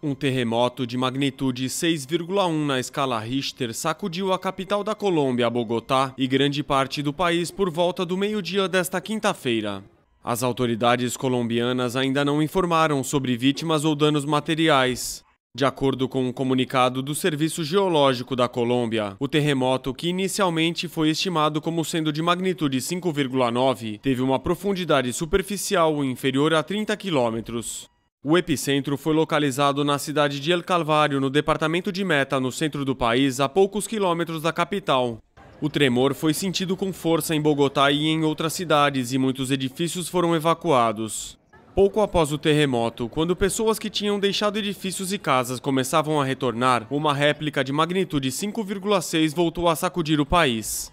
Um terremoto de magnitude 6,1 na escala Richter sacudiu a capital da Colômbia, Bogotá, e grande parte do país por volta do meio-dia desta quinta-feira. As autoridades colombianas ainda não informaram sobre vítimas ou danos materiais. De acordo com um comunicado do Serviço Geológico da Colômbia, o terremoto, que inicialmente foi estimado como sendo de magnitude 5,9, teve uma profundidade superficial inferior a 30 quilômetros. O epicentro foi localizado na cidade de El Calvário, no departamento de Meta, no centro do país, a poucos quilômetros da capital. O tremor foi sentido com força em Bogotá e em outras cidades, e muitos edifícios foram evacuados. Pouco após o terremoto, quando pessoas que tinham deixado edifícios e casas começavam a retornar, uma réplica de magnitude 5,6 voltou a sacudir o país.